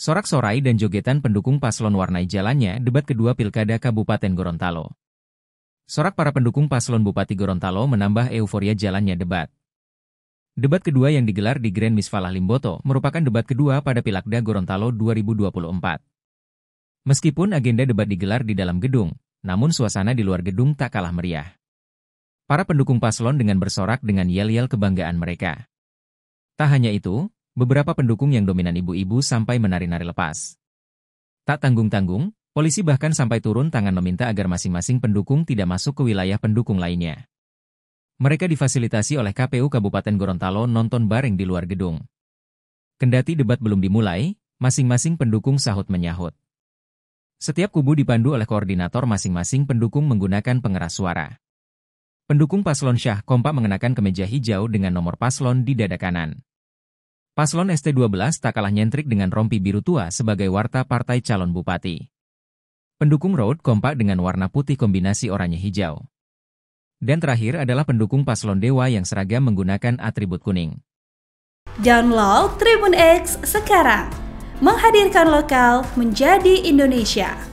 Sorak-sorai dan jogetan pendukung paslon warnai jalannya debat kedua Pilkada Kabupaten Gorontalo. Sorak para pendukung paslon Bupati Gorontalo menambah euforia jalannya debat. Debat kedua yang digelar di Grand Misfalah Limboto merupakan debat kedua pada Pilkada Gorontalo 2024. Meskipun agenda debat digelar di dalam gedung, namun suasana di luar gedung tak kalah meriah. Para pendukung paslon dengan bersorak dengan yel-yel kebanggaan mereka. Tak hanya itu, beberapa pendukung yang dominan ibu-ibu sampai menari-nari lepas. Tak tanggung-tanggung, polisi bahkan sampai turun tangan meminta agar masing-masing pendukung tidak masuk ke wilayah pendukung lainnya. Mereka difasilitasi oleh KPU Kabupaten Gorontalo nonton bareng di luar gedung. Kendati debat belum dimulai, masing-masing pendukung sahut menyahut. Setiap kubu dipandu oleh koordinator masing-masing pendukung menggunakan pengeras suara. Pendukung paslon Syah Kompak mengenakan kemeja hijau dengan nomor paslon di dada kanan. Paslon ST12 tak kalah nyentrik dengan rompi biru tua sebagai warta partai calon bupati. Pendukung Road kompak dengan warna putih kombinasi oranye hijau. Dan terakhir adalah pendukung paslon Dewa yang seragam menggunakan atribut kuning. Download Tribun X sekarang. Menghadirkan lokal menjadi Indonesia.